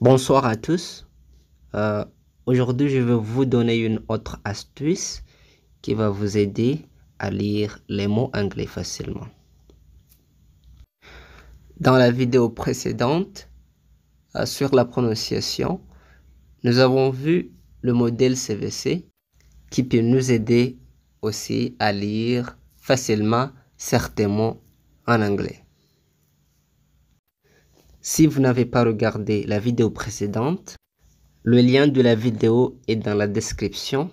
Bonsoir à tous. Euh, aujourd'hui, je vais vous donner une autre astuce qui va vous aider à lire les mots anglais facilement. Dans la vidéo précédente, euh, sur la prononciation, nous avons vu le modèle CVC qui peut nous aider aussi à lire facilement certains mots en anglais. Si vous n'avez pas regardé la vidéo précédente, le lien de la vidéo est dans la description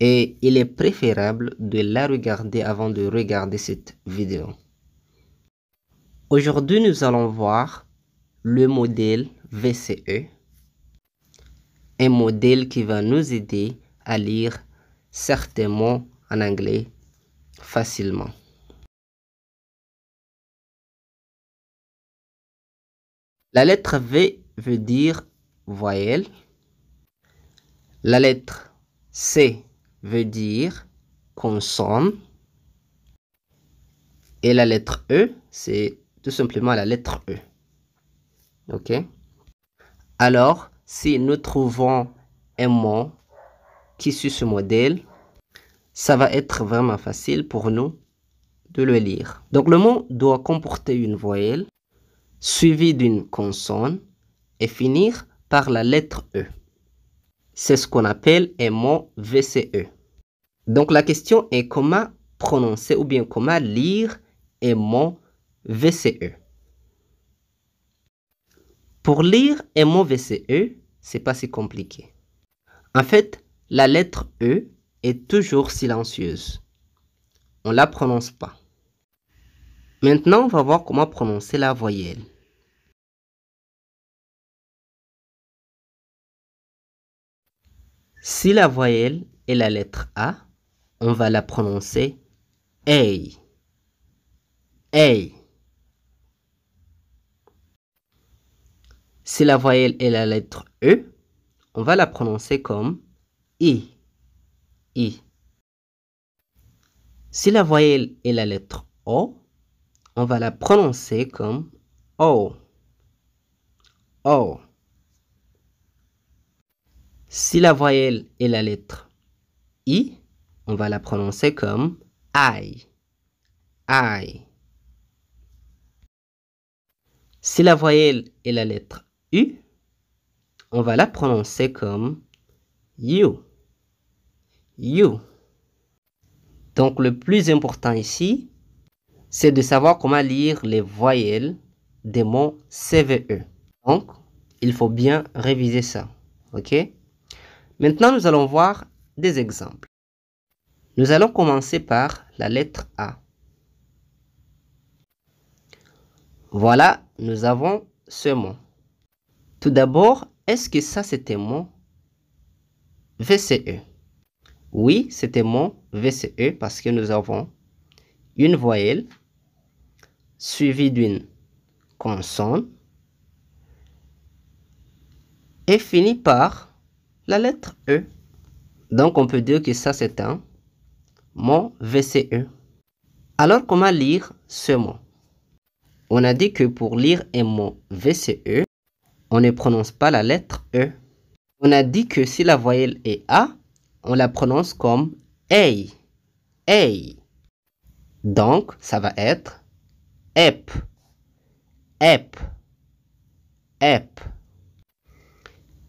et il est préférable de la regarder avant de regarder cette vidéo. Aujourd'hui, nous allons voir le modèle VCE, un modèle qui va nous aider à lire certains mots en anglais facilement. La lettre V veut dire voyelle. La lettre C veut dire consomme » Et la lettre E, c'est tout simplement la lettre E. OK Alors, si nous trouvons un mot qui suit ce modèle, ça va être vraiment facile pour nous de le lire. Donc, le mot doit comporter une voyelle suivi d'une consonne et finir par la lettre E. C'est ce qu'on appelle un mot VCE. Donc la question est comment prononcer ou bien comment lire un mot VCE. Pour lire un mot VCE, c'est pas si compliqué. En fait, la lettre E est toujours silencieuse. On la prononce pas. Maintenant, on va voir comment prononcer la voyelle. Si la voyelle est la lettre A, on va la prononcer A. Si la voyelle est la lettre E, on va la prononcer comme I. I. Si la voyelle est la lettre O, on va la prononcer comme O. O. Si la voyelle est la lettre I, on va la prononcer comme I. I. Si la voyelle est la lettre U, on va la prononcer comme U You. Donc le plus important ici, c'est de savoir comment lire les voyelles des mots CVE. Donc, il faut bien réviser ça. OK Maintenant, nous allons voir des exemples. Nous allons commencer par la lettre A. Voilà, nous avons ce mot. Tout d'abord, est-ce que ça c'était mot VCE Oui, c'était mot VCE parce que nous avons une voyelle suivi d'une consonne et fini par la lettre E. Donc on peut dire que ça c'est un mot VCE. Alors comment lire ce mot On a dit que pour lire un mot VCE, on ne prononce pas la lettre E. On a dit que si la voyelle est A, on la prononce comme EI. EI. Donc ça va être ep, ep, ep.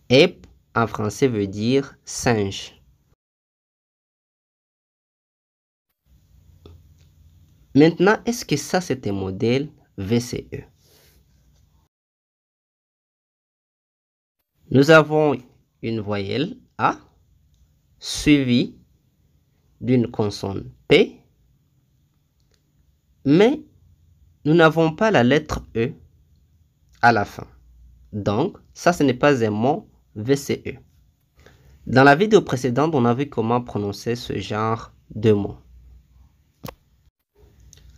Ep en français veut dire singe. Maintenant, est-ce que ça c'est un modèle VCE? Nous avons une voyelle A suivie d'une consonne P, mais nous n'avons pas la lettre E à la fin. Donc, ça, ce n'est pas un mot VCE. Dans la vidéo précédente, on a vu comment prononcer ce genre de mot.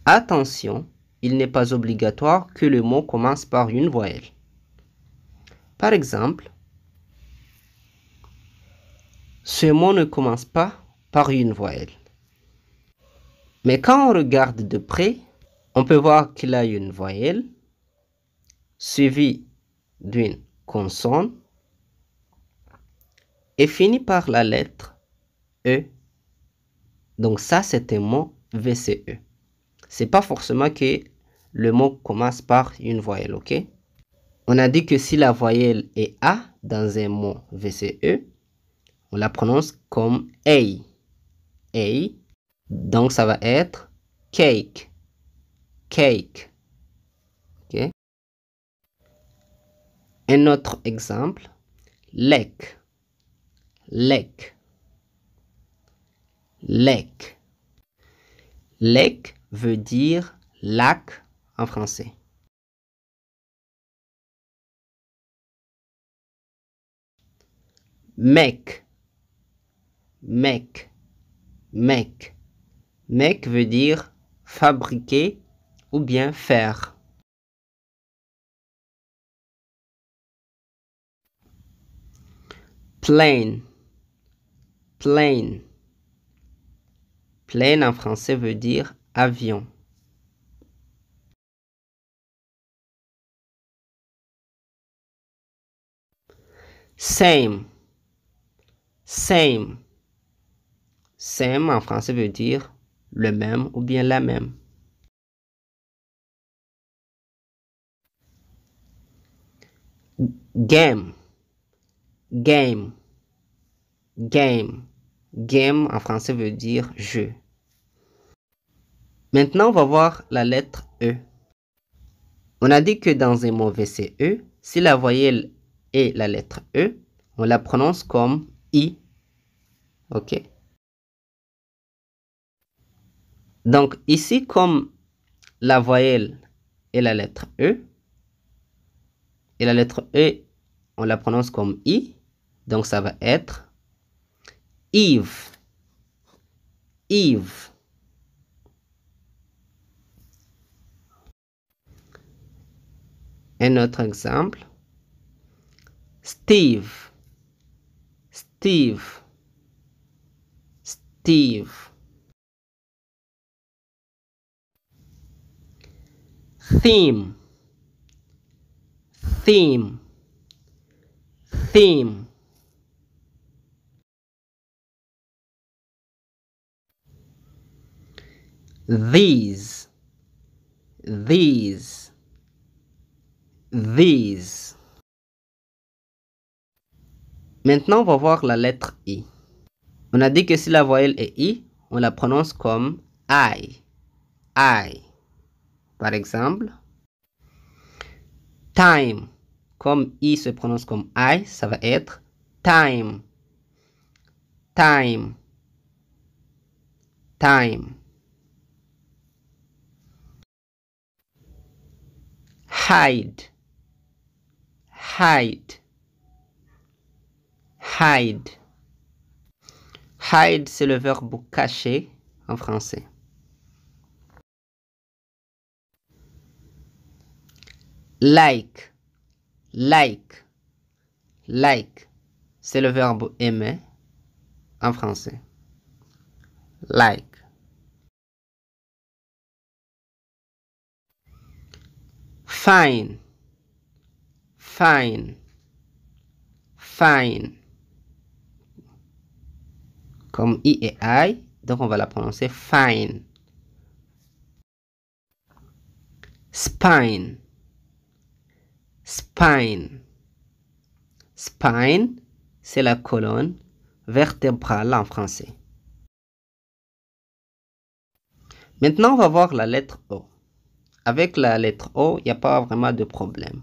Attention, il n'est pas obligatoire que le mot commence par une voyelle. Par exemple, ce mot ne commence pas par une voyelle. Mais quand on regarde de près, on peut voir qu'il a une voyelle suivie d'une consonne et finit par la lettre E. Donc ça, c'est un mot VCE. C'est pas forcément que le mot commence par une voyelle, ok? On a dit que si la voyelle est A dans un mot VCE, on la prononce comme A. EI, donc ça va être cake cake. Un autre exemple, lake, lake, lake. Lake veut dire lac en français. Mec, mec, mec. Mec veut dire fabriquer ou bien faire. Plain. Plain. Plain en français veut dire avion. Same. Same. Same en français veut dire le même ou bien la même. game, game, game. Game en français veut dire jeu. Maintenant, on va voir la lettre E. On a dit que dans un mot VCE, si la voyelle est la lettre E, on la prononce comme I. OK Donc ici, comme la voyelle est la lettre E, et la lettre E, on la prononce comme I. Donc ça va être Yves. Yves. Un autre exemple. Steve. Steve. Steve. Theme theme theme these these these Maintenant, on va voir la lettre I. On a dit que si la voyelle est I, on la prononce comme I. I. Par exemple, time, comme I se prononce comme I, ça va être time. Time. Time. Hide. Hide. Hide. Hide, c'est le verbe cacher en français. Like. Like. Like. C'est le verbe aimer en français. Like. Fine. Fine. Fine. Comme I et I, donc on va la prononcer fine. Spine spine. Spine, c'est la colonne vertébrale en français. Maintenant, on va voir la lettre O. Avec la lettre O, il n'y a pas vraiment de problème.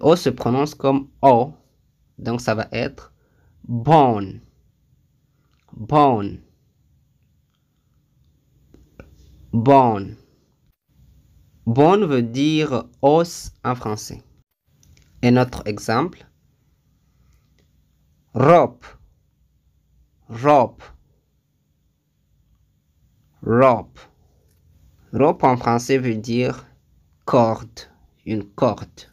O se prononce comme O, donc ça va être bone. Bone. Bone. Bonne veut dire os en français. Et notre exemple. Rope. Rope. Rope. Rope en français veut dire corde, une corde.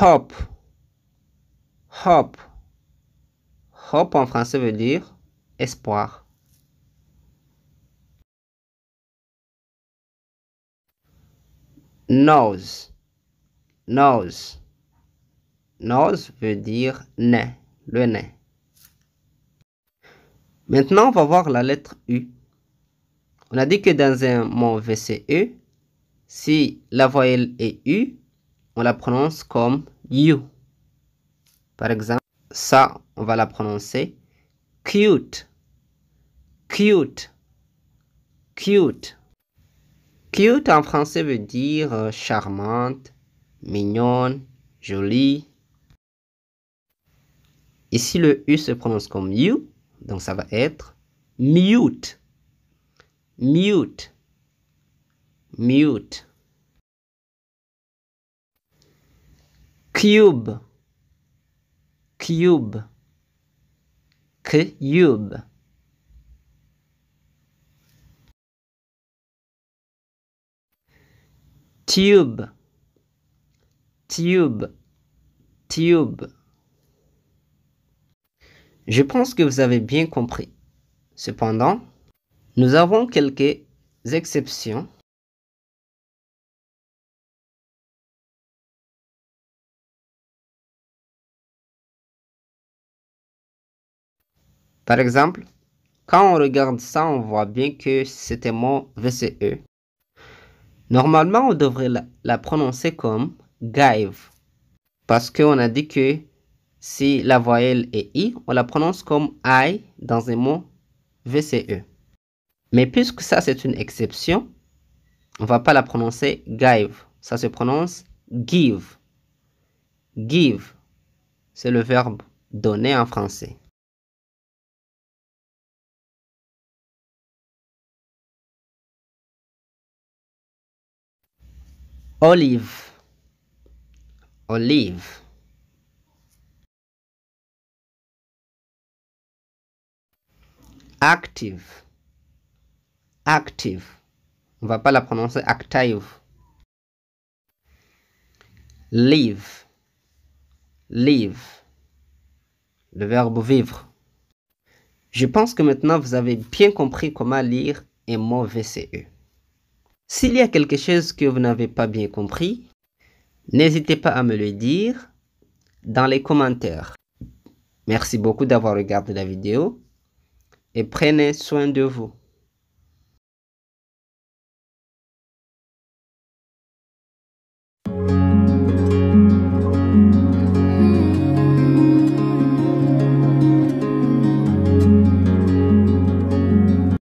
Hop. Hop en français veut dire espoir. Nose. Nose. Nose veut dire nez, le nez. Maintenant, on va voir la lettre U. On a dit que dans un mot VCE, si la voyelle est U, on la prononce comme U. Par exemple, ça, on va la prononcer cute, cute, cute. Cute en français veut dire euh, charmante, mignonne, jolie. Ici, le U se prononce comme U, donc ça va être mute, mute, mute. Cube, cube, cube. Tube, tube, tube. Je pense que vous avez bien compris. Cependant, nous avons quelques exceptions Par exemple, quand on regarde ça, on voit bien que c'est un mot « VCE. Normalement, on devrait la, prononcer comme give, parce qu'on a dit que si la voyelle est I, on la prononce comme I dans un mot VCE. Mais puisque ça, c'est une exception, on va pas la prononcer give. Ça se prononce give. Give, c'est le verbe donner en français. olive olive active active on va pas la prononcer active live live le verbe vivre je pense que maintenant vous avez bien compris comment lire un mot VCE. S'il y a quelque chose que vous n'avez pas bien compris, n'hésitez pas à me le dire dans les commentaires. Merci beaucoup d'avoir regardé la vidéo et prenez soin de vous.